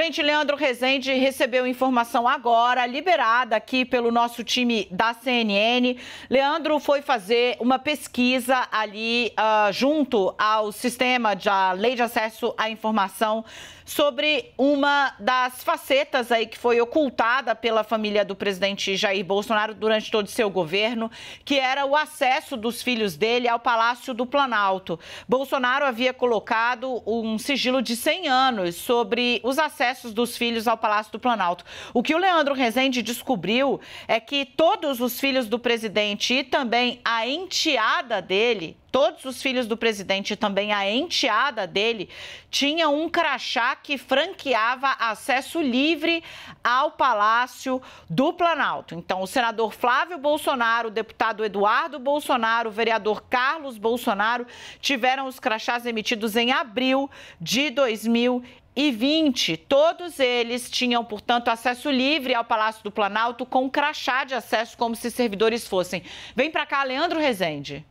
Gente, Leandro Rezende recebeu informação agora, liberada aqui pelo nosso time da CNN. Leandro foi fazer uma pesquisa ali uh, junto ao sistema a Lei de Acesso à Informação sobre uma das facetas aí que foi ocultada pela família do presidente Jair Bolsonaro durante todo o seu governo, que era o acesso dos filhos dele ao Palácio do Planalto. Bolsonaro havia colocado um sigilo de 100 anos sobre os acessos acessos dos filhos ao Palácio do Planalto. O que o Leandro Rezende descobriu é que todos os filhos do presidente e também a enteada dele, todos os filhos do presidente e também a enteada dele, tinham um crachá que franqueava acesso livre ao Palácio do Planalto. Então, o senador Flávio Bolsonaro, o deputado Eduardo Bolsonaro, o vereador Carlos Bolsonaro tiveram os crachás emitidos em abril de 2020 e 20. Todos eles tinham, portanto, acesso livre ao Palácio do Planalto com crachá de acesso, como se servidores fossem. Vem para cá, Leandro Rezende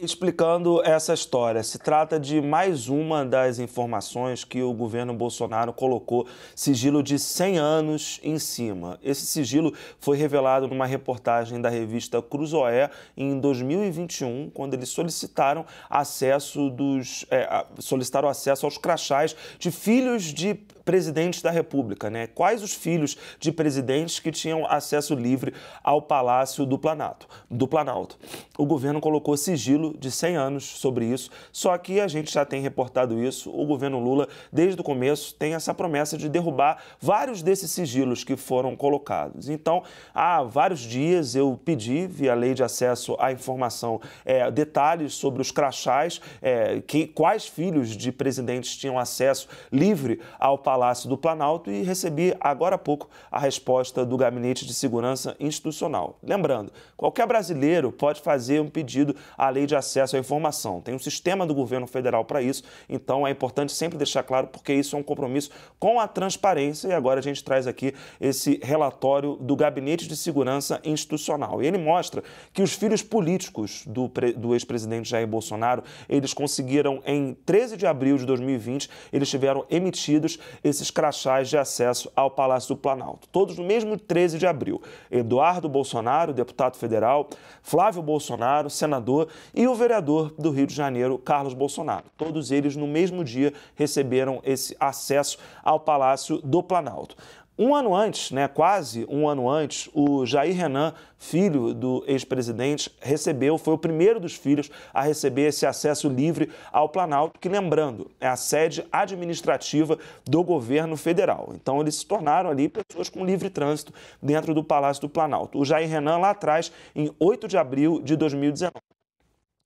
explicando essa história. Se trata de mais uma das informações que o governo Bolsonaro colocou sigilo de 100 anos em cima. Esse sigilo foi revelado numa reportagem da revista Cruzoé em 2021, quando eles solicitaram acesso dos é, solicitaram acesso aos crachás de filhos de presidentes da República, né? Quais os filhos de presidentes que tinham acesso livre ao Palácio do Planalto? Do Planalto. O governo colocou sigilo de 100 anos sobre isso, só que a gente já tem reportado isso. O governo Lula, desde o começo, tem essa promessa de derrubar vários desses sigilos que foram colocados. Então, há vários dias eu pedi, via lei de acesso à informação, é, detalhes sobre os crachás, é, que, quais filhos de presidentes tinham acesso livre ao Palácio do Planalto e recebi agora há pouco a resposta do Gabinete de Segurança Institucional. Lembrando, qualquer brasileiro pode fazer um pedido à lei de acesso à informação. Tem um sistema do governo federal para isso, então é importante sempre deixar claro, porque isso é um compromisso com a transparência. E agora a gente traz aqui esse relatório do Gabinete de Segurança Institucional. E ele mostra que os filhos políticos do, do ex-presidente Jair Bolsonaro, eles conseguiram, em 13 de abril de 2020, eles tiveram emitidos esses crachás de acesso ao Palácio do Planalto. Todos no mesmo 13 de abril. Eduardo Bolsonaro, deputado federal, Flávio Bolsonaro, senador, e o vereador do Rio de Janeiro, Carlos Bolsonaro. Todos eles, no mesmo dia, receberam esse acesso ao Palácio do Planalto. Um ano antes, né, quase um ano antes, o Jair Renan, filho do ex-presidente, recebeu, foi o primeiro dos filhos a receber esse acesso livre ao Planalto, que, lembrando, é a sede administrativa do governo federal. Então, eles se tornaram ali pessoas com livre trânsito dentro do Palácio do Planalto. O Jair Renan, lá atrás, em 8 de abril de 2019.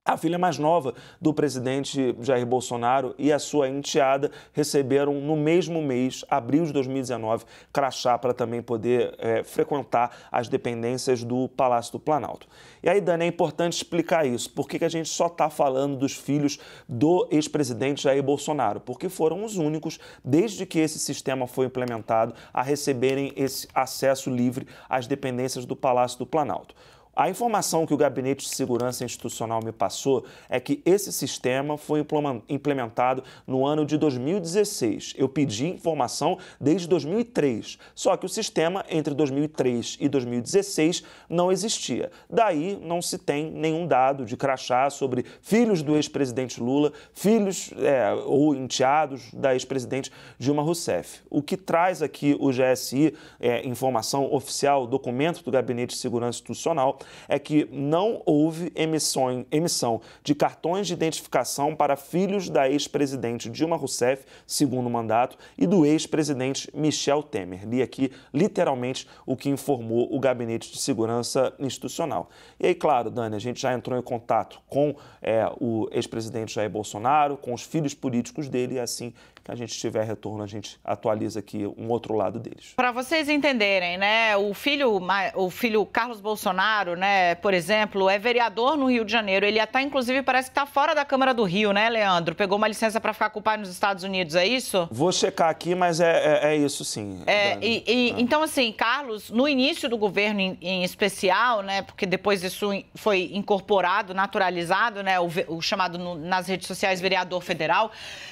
A filha mais nova do presidente Jair Bolsonaro e a sua enteada receberam no mesmo mês, abril de 2019, crachá para também poder é, frequentar as dependências do Palácio do Planalto. E aí, Dani, é importante explicar isso. Por que, que a gente só está falando dos filhos do ex-presidente Jair Bolsonaro? Porque foram os únicos, desde que esse sistema foi implementado, a receberem esse acesso livre às dependências do Palácio do Planalto. A informação que o Gabinete de Segurança Institucional me passou é que esse sistema foi implementado no ano de 2016. Eu pedi informação desde 2003, só que o sistema entre 2003 e 2016 não existia. Daí não se tem nenhum dado de crachá sobre filhos do ex-presidente Lula, filhos é, ou enteados da ex-presidente Dilma Rousseff. O que traz aqui o GSI, é, informação oficial, documento do Gabinete de Segurança Institucional, é que não houve emissão, emissão de cartões de identificação para filhos da ex-presidente Dilma Rousseff, segundo mandato, e do ex-presidente Michel Temer. Li aqui literalmente o que informou o Gabinete de Segurança Institucional. E aí, claro, Dani, a gente já entrou em contato com é, o ex-presidente Jair Bolsonaro, com os filhos políticos dele, e assim que tá, a gente tiver retorno, a gente atualiza aqui um outro lado deles. Para vocês entenderem, né, o filho, o filho Carlos Bolsonaro, né, por exemplo, é vereador no Rio de Janeiro. Ele até, inclusive, parece que está fora da Câmara do Rio, né, Leandro? Pegou uma licença para ficar com o pai nos Estados Unidos, é isso? Vou checar aqui, mas é, é, é isso sim. É, e, e, ah. Então, assim, Carlos, no início do governo em, em, especial, né, porque depois isso foi incorporado, naturalizado, né, o, o chamado no, nas redes sociais vereador federal,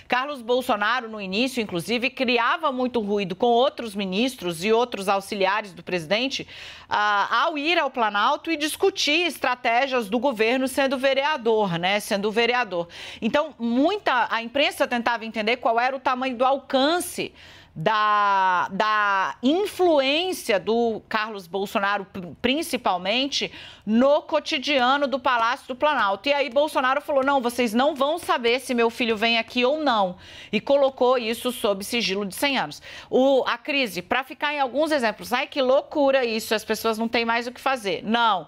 Carlos Bolsonaro Bolsonaro, no início, inclusive, criava muito ruído com outros ministros e outros auxiliares do presidente ah, ao ir ao Planalto e discutir estratégias do governo sendo vereador, né? Sendo vereador. Então, muita a imprensa tentava entender qual era o tamanho do alcance da, da influência do Carlos Bolsonaro, principalmente, no cotidiano do Palácio do Planalto. E aí Bolsonaro falou: não, vocês não vão saber se meu filho vem aqui ou não. E colocou isso sob sigilo de 100 anos. O, a crise, para ficar em alguns exemplos, ai que loucura isso, as pessoas não têm mais o que fazer. Não.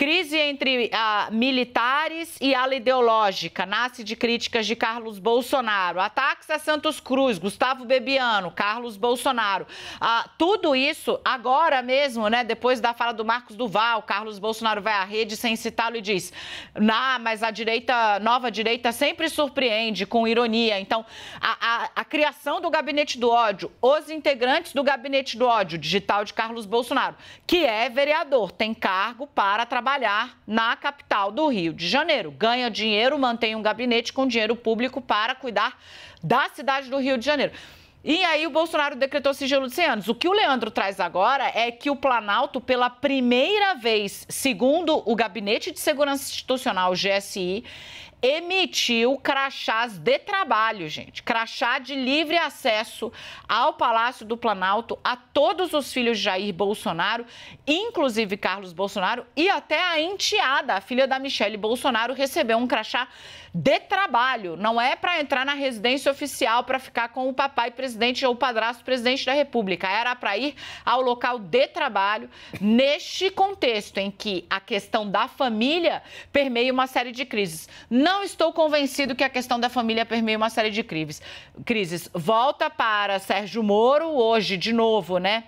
Crise entre uh, militares e ala ideológica nasce de críticas de Carlos Bolsonaro. Ataques a Santos Cruz, Gustavo Bebiano, Carlos Bolsonaro. Uh, tudo isso agora mesmo, né? Depois da fala do Marcos Duval, Carlos Bolsonaro vai à rede sem citá-lo e diz: "Nah, mas a direita, nova direita sempre surpreende com ironia". Então, a, a, a criação do gabinete do ódio, os integrantes do gabinete do ódio digital de Carlos Bolsonaro, que é vereador, tem cargo para trabalhar trabalhar na capital do Rio de Janeiro. Ganha dinheiro, mantém um gabinete com dinheiro público para cuidar da cidade do Rio de Janeiro. E aí o Bolsonaro decretou sigilo de 100 anos. O que o Leandro traz agora é que o Planalto, pela primeira vez, segundo o Gabinete de Segurança Institucional, GSI, emitiu crachás de trabalho, gente. Crachá de livre acesso ao Palácio do Planalto a todos os filhos de Jair Bolsonaro, inclusive Carlos Bolsonaro, e até a enteada, a filha da Michele Bolsonaro, recebeu um crachá de trabalho. Não é para entrar na residência oficial para ficar com o papai presidente ou o padrasto presidente da República. Era para ir ao local de trabalho neste contexto em que a questão da família permeia uma série de crises. Não não estou convencido que a questão da família permeia uma série de crises. Crises. Volta para Sérgio Moro hoje, de novo, né?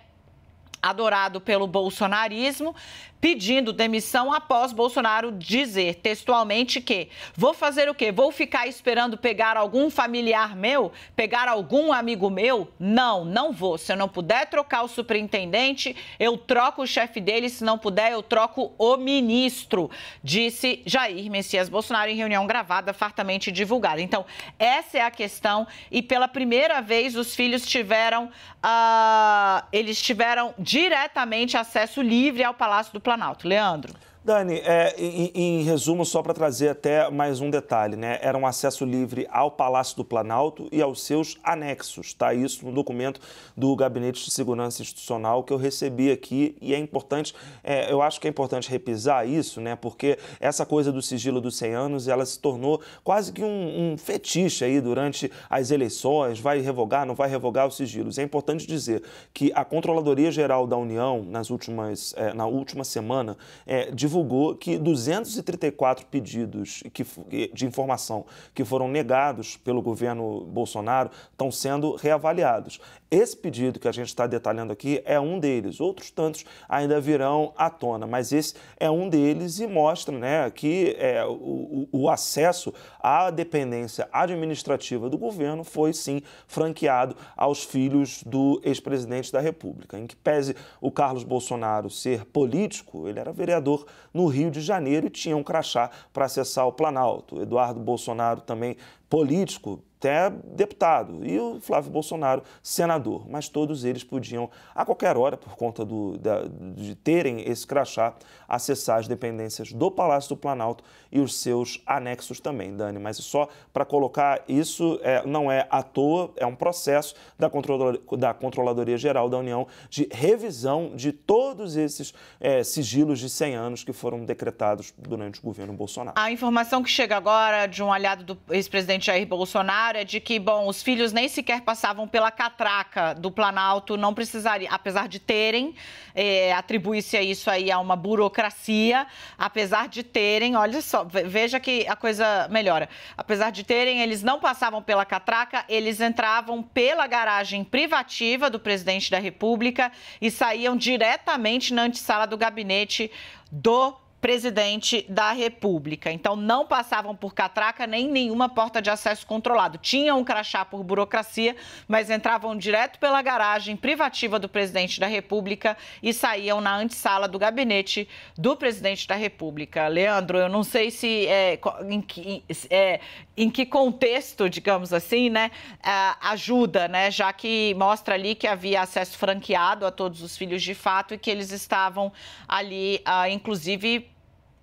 adorado pelo bolsonarismo, pedindo demissão após Bolsonaro dizer textualmente que vou fazer o quê? Vou ficar esperando pegar algum familiar meu? Pegar algum amigo meu? Não, não vou. Se eu não puder trocar o superintendente, eu troco o chefe dele. Se não puder, eu troco o ministro, disse Jair Messias Bolsonaro em reunião gravada, fartamente divulgada. Então, essa é a questão. E pela primeira vez, os filhos tiveram. Uh, eles tiveram diretamente acesso livre ao Palácio do Planalto. Leandro. Dani, é, em, em, resumo, só para trazer até mais um detalhe, né? Era um acesso livre ao Palácio do Planalto e aos seus anexos. Está isso no documento do Gabinete de Segurança Institucional que eu recebi aqui e é importante, é, eu acho que é importante repisar isso, né? Porque essa coisa do sigilo dos 100 anos, ela se tornou quase que um, um fetiche aí durante as eleições, vai revogar, não vai revogar os sigilos. É importante dizer que a Controladoria Geral da União, nas últimas, é, na última semana, é, divulgou divulgou que 234 pedidos que, de informação que foram negados pelo governo Bolsonaro estão sendo reavaliados. Esse pedido que a gente está detalhando aqui é um deles. Outros tantos ainda virão à tona, mas esse é um deles e mostra né, que é, o, o acesso à dependência administrativa do governo foi sim franqueado aos filhos do ex-presidente da República. Em que pese o Carlos Bolsonaro ser político, ele era vereador no Rio de Janeiro e tinha um crachá para acessar o Planalto. Eduardo Bolsonaro também político, até deputado, e o Flávio Bolsonaro, senador. Mas todos eles podiam, a qualquer hora, por conta do, da, de terem esse crachá, acessar as dependências do Palácio do Planalto e os seus anexos também, Dani. Mas só para colocar, isso é, não é à toa, é um processo da, Control, da Controladoria Geral da União de revisão de todos esses é, sigilos de 100 anos que foram decretados durante o governo Bolsonaro. A informação que chega agora de um aliado do ex-presidente presidente Jair Bolsonaro é de que, bom, os filhos nem sequer passavam pela catraca do Planalto, não precisaria, apesar de terem, é, atribui-se isso aí a uma burocracia, apesar de terem, olha só, veja que a coisa melhora. Apesar de terem, eles não passavam pela catraca, eles entravam pela garagem privativa do presidente da República e saíam diretamente na antessala do gabinete do presidente da República. Então, não passavam por catraca nem nenhuma porta de acesso controlado. Tinham um crachá por burocracia, mas entravam direto pela garagem privativa do presidente da República e saíam na antessala do gabinete do presidente da República. Leandro, eu não sei se é, em, que, é, em que contexto, digamos assim, né, é, ajuda, né, já que mostra ali que havia acesso franqueado a todos os filhos de fato e que eles estavam ali, ah, inclusive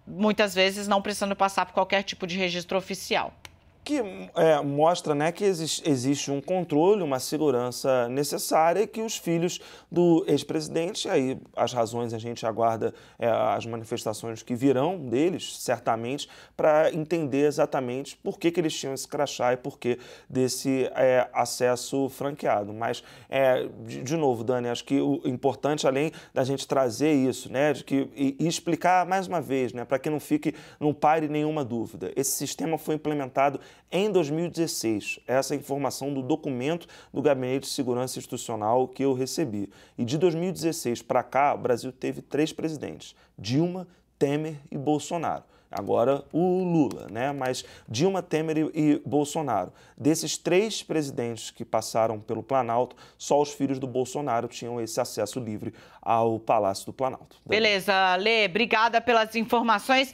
muitas vezes não precisando passar por qualquer tipo de registro oficial que é, mostra né, que existe existe um controle, uma segurança necessária e que os filhos do ex-presidente, aí as razões a gente aguarda é, as manifestações que virão deles, certamente, para entender exatamente por que, que eles tinham esse crachá e por que desse é, acesso franqueado. Mas, é, de, de, novo, Dani, acho que o importante, além da gente trazer isso, né, de que, e, e explicar mais uma vez, né, para que não fique, não pare nenhuma dúvida, esse sistema foi implementado em 2016. É essa é a informação do documento do Gabinete de Segurança Institucional que eu recebi. E de 2016 para cá, o Brasil teve três presidentes: Dilma, Temer e Bolsonaro agora o Lula, né? Mas Dilma, Temer e, Bolsonaro. Desses três presidentes que passaram pelo Planalto, só os filhos do Bolsonaro tinham esse acesso livre ao Palácio do Planalto. Beleza, Lê, obrigada pelas informações.